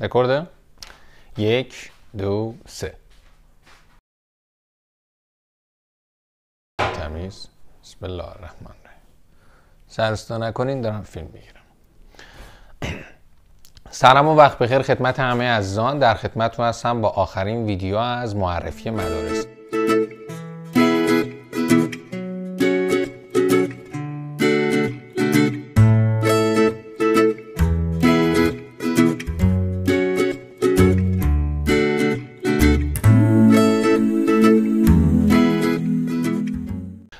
رکورده؟ یک دو سه تمیز بسم الله الرحمن الرحیم سرستا نکنین دارم فیلم میگیرم سلام و وقت بخیر خدمت همه عزیزان در خدمتتون هستم با آخرین ویدیو از معرفی مدارس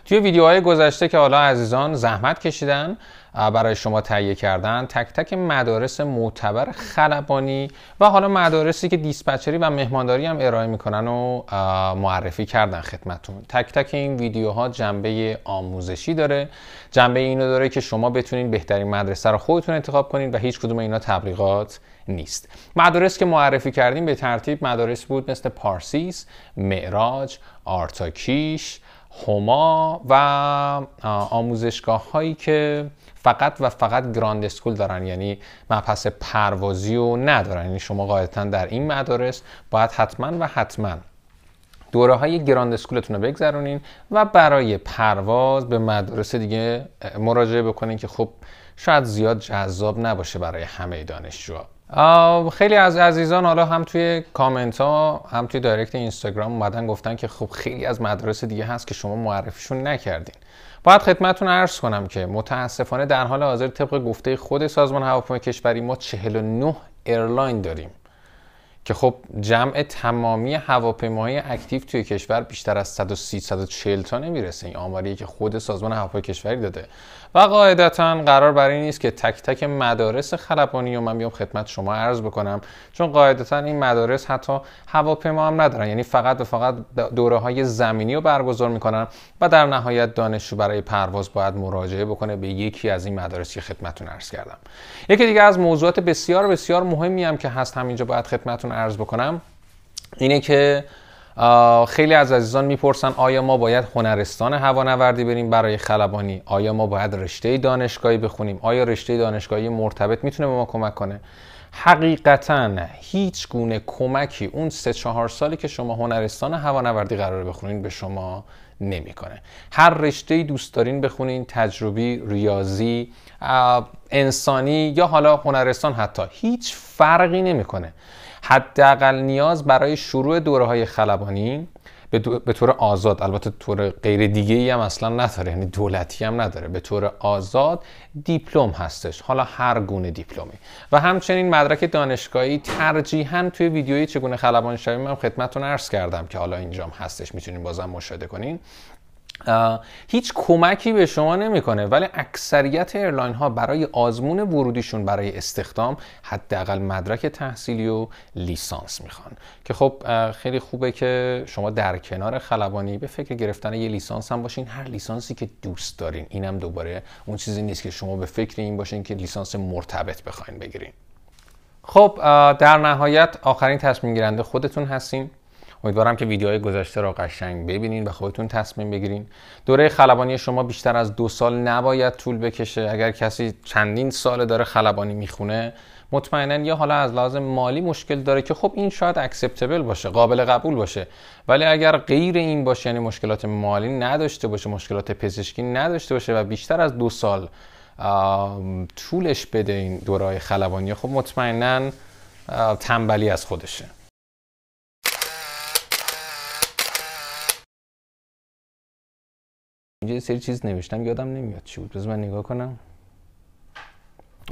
توی ویدیوهای گذشته که حالا عزیزان زحمت کشیدن برای شما تهیه کردن تک تک مدارس معتبر خلبانی و حالا مدارسی که دیسپچری و مهمانداری هم ارائه میکنن و معرفی کردن خدمتون تک تک این ویدیوها جنبه آموزشی داره جنبه اینو داره که شما بتونین بهترین مدرسه رو خودتون انتخاب کنید و هیچ کدوم اینا تبلیغات نیست مدارس که معرفی کردیم به ترتیب مدارس بود مثل پارسیس معراج آرتاکیش هما و آموزشگاه هایی که فقط و فقط گراند اسکول دارن یعنی مبحث پروازی رو ندارن یعنی شما قاعدتا در این مدارس باید حتما و حتما دوره های گراند اسکولتون رو بگذرونین و برای پرواز به مدرسه دیگه مراجعه بکنین که خب شاید زیاد جذاب نباشه برای همه دانشجوها خیلی از عزیزان حالا هم توی کامنت ها هم توی دایرکت اینستاگرام اومدن گفتن که خب خیلی از مدارس دیگه هست که شما معرفیشون نکردین باید خدمتتون عرض کنم که متاسفانه در حال حاضر طبق گفته خود سازمان هواپیمای کشوری ما 49 ایرلاین داریم که خب جمع تمامی هواپیماهای اکتیو توی کشور بیشتر از 130 140 تا نمیرسه این آماریه که خود سازمان هواپیمای کشوری داده و قاعدتا قرار بر این نیست که تک تک مدارس خلبانی و من بیام خدمت شما عرض بکنم چون قاعدتا این مدارس حتی هواپیما هم ندارن یعنی فقط و فقط دوره های زمینی رو برگزار میکنن و در نهایت دانشجو برای پرواز باید مراجعه بکنه به یکی از این مدارس که خدمتتون عرض کردم یکی دیگه از موضوعات بسیار بسیار مهمی هم که هست همینجا باید خدمتتون عرض بکنم اینه که خیلی از عزیزان میپرسن آیا ما باید هنرستان هوانوردی بریم برای خلبانی آیا ما باید رشته دانشگاهی بخونیم آیا رشته دانشگاهی مرتبط میتونه به ما کمک کنه حقیقتا هیچ گونه کمکی اون سه چهار سالی که شما هنرستان هوانوردی قرار بخونین به شما نمیکنه هر رشته دوست دارین بخونین تجربی ریاضی انسانی یا حالا هنرستان حتی هیچ فرقی نمیکنه حداقل نیاز برای شروع دوره های خلبانی به, به طور آزاد البته طور غیر دیگه ای هم اصلا نداره یعنی دولتی هم نداره به طور آزاد دیپلم هستش حالا هر گونه دیپلمی و همچنین مدرک دانشگاهی ترجیحا توی ویدیوی چگونه خلبان شویم من خدمتتون عرض کردم که حالا اینجام هستش میتونین بازم مشاهده کنین هیچ کمکی به شما نمیکنه ولی اکثریت ایرلاین ها برای آزمون ورودیشون برای استخدام حداقل مدرک تحصیلی و لیسانس میخوان که خب خیلی خوبه که شما در کنار خلبانی به فکر گرفتن یه لیسانس هم باشین هر لیسانسی که دوست دارین اینم دوباره اون چیزی نیست که شما به فکر این باشین که لیسانس مرتبط بخواین بگیرین خب در نهایت آخرین تصمیم گیرنده خودتون هستین امیدوارم که ویدیوهای گذشته را قشنگ ببینین و خودتون تصمیم بگیرین دوره خلبانی شما بیشتر از دو سال نباید طول بکشه اگر کسی چندین سال داره خلبانی میخونه مطمئنا یا حالا از لازم مالی مشکل داره که خب این شاید اکسپتبل باشه قابل قبول باشه ولی اگر غیر این باشه یعنی مشکلات مالی نداشته باشه مشکلات پزشکی نداشته باشه و بیشتر از دو سال طولش بده این دورای خلبانی خب مطمئنا تنبلی از خودشه اینجا یه سری چیز نوشتم یادم نمیاد چی بود بذار من نگاه کنم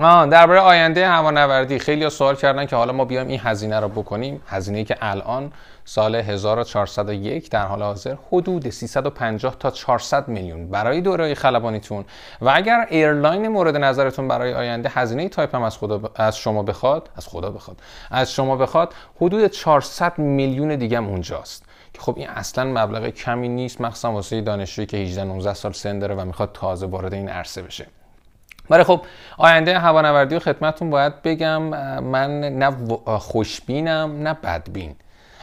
آه درباره آینده هوانوردی خیلی سوال کردن که حالا ما بیایم این هزینه رو بکنیم هزینه که الان سال 1401 در حال حاضر حدود 350 تا 400 میلیون برای دوره خلبانیتون و اگر ایرلاین مورد نظرتون برای آینده هزینه تایپ هم از, خدا از شما بخواد از خدا بخواد از شما بخواد حدود 400 میلیون دیگه هم اونجاست که خب این اصلا مبلغ کمی نیست مخصوصا واسه دانشجویی که 18 19 سال سن داره و میخواد تازه وارد این عرصه بشه برای خب آینده هوانوردی و خدمتون باید بگم من نه خوشبینم نه بدبین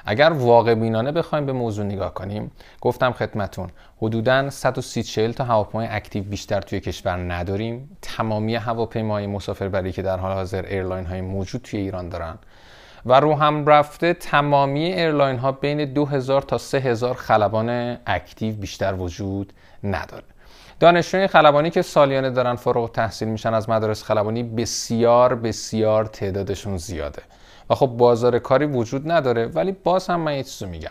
اگر واقع بینانه بخوایم به موضوع نگاه کنیم گفتم خدمتون حدودا 130 تا هواپیمای اکتیو بیشتر توی کشور نداریم تمامی هواپیماهای مسافربری که در حال حاضر ایرلاین های موجود توی ایران دارن و رو هم رفته تمامی ایرلاین ها بین 2000 تا 3000 خلبان اکتیو بیشتر وجود نداره دانشجوی خلبانی که سالیانه دارن فارغ تحصیل میشن از مدارس خلبانی بسیار بسیار تعدادشون زیاده و خب بازار کاری وجود نداره ولی باز هم من یه چیزو میگم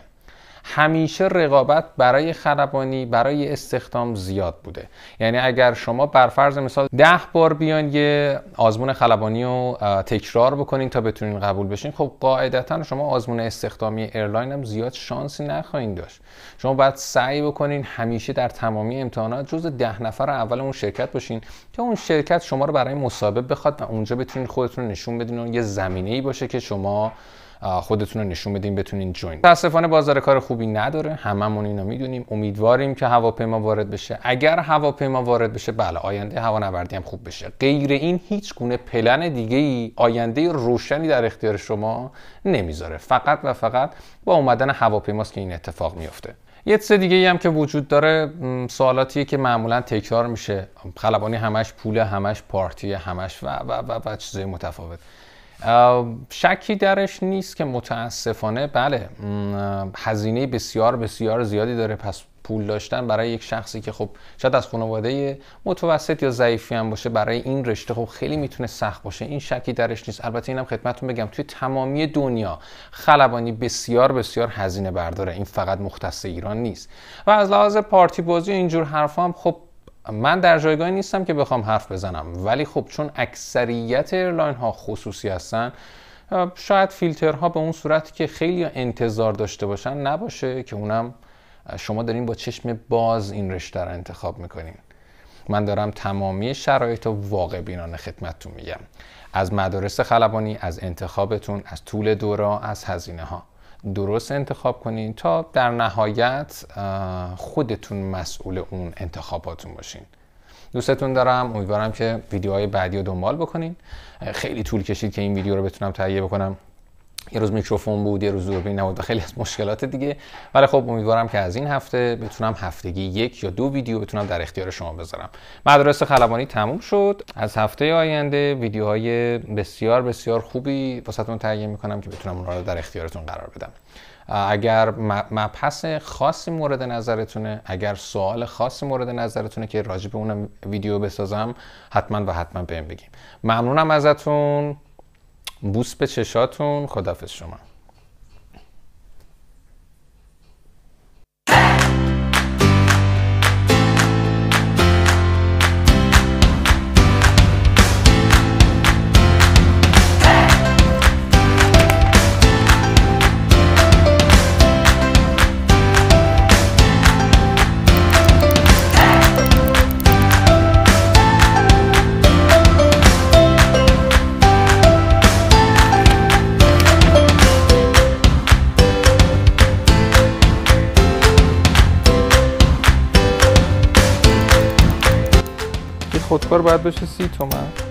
همیشه رقابت برای خلبانی برای استخدام زیاد بوده یعنی اگر شما بر فرض مثال ده بار بیان یه آزمون خلبانی رو تکرار بکنین تا بتونین قبول بشین خب قاعدتا شما آزمون استخدامی ایرلاین هم زیاد شانسی نخواهید داشت شما باید سعی بکنین همیشه در تمامی امتحانات جز ده نفر اول اون شرکت باشین که اون شرکت شما رو برای مسابقه بخواد و اونجا بتونین خودتون نشون بدین و یه زمینه ای باشه که شما خودتون رو نشون بدین بتونین جوین متاسفانه بازار کار خوبی نداره هممون اینو میدونیم امیدواریم که هواپیما وارد بشه اگر هواپیما وارد بشه بله آینده هوانوردی هم خوب بشه غیر این هیچ گونه پلن دیگه ای آینده روشنی در اختیار شما نمیذاره فقط و فقط با اومدن هواپیماست که این اتفاق میفته یه چیز دیگه ای هم که وجود داره سوالاتیه که معمولا تکرار میشه خلبانی همش پول همش پارتی همش و و و, و چیزای متفاوت شکی درش نیست که متاسفانه بله هزینه بسیار بسیار زیادی داره پس پول داشتن برای یک شخصی که خب شاید از خانواده متوسط یا ضعیفی هم باشه برای این رشته خب خیلی میتونه سخت باشه این شکی درش نیست البته اینم خدمتتون بگم توی تمامی دنیا خلبانی بسیار بسیار هزینه برداره این فقط مختص ایران نیست و از لحاظ پارتی بازی و اینجور حرفا هم خب من در جایگاهی نیستم که بخوام حرف بزنم ولی خب چون اکثریت ایرلاین ها خصوصی هستن شاید فیلترها به اون صورت که خیلی انتظار داشته باشن نباشه که اونم شما دارین با چشم باز این رشته رو انتخاب میکنین من دارم تمامی شرایط و واقع بینانه خدمتتون میگم از مدارس خلبانی از انتخابتون از طول دورا از هزینه ها درست انتخاب کنین تا در نهایت خودتون مسئول اون انتخاباتون باشین دوستتون دارم امیدوارم که ویدیوهای بعدی رو دنبال بکنین خیلی طول کشید که این ویدیو رو بتونم تهیه بکنم یه روز میکروفون بود یه روز دوربین نبود خیلی از مشکلات دیگه ولی خب امیدوارم که از این هفته بتونم هفتگی یک یا دو ویدیو بتونم در اختیار شما بذارم مدرسه خلبانی تموم شد از هفته آینده ویدیوهای بسیار بسیار خوبی واسهتون تهیه میکنم که بتونم اونها رو در اختیارتون قرار بدم اگر مبحث خاصی مورد نظرتونه اگر سوال خاصی مورد نظرتونه که راجع به اون ویدیو بسازم حتما و حتما بهم بگیم ممنونم ازتون بوس به چشاتون خدافز شما خودکار باید بشه سی تومن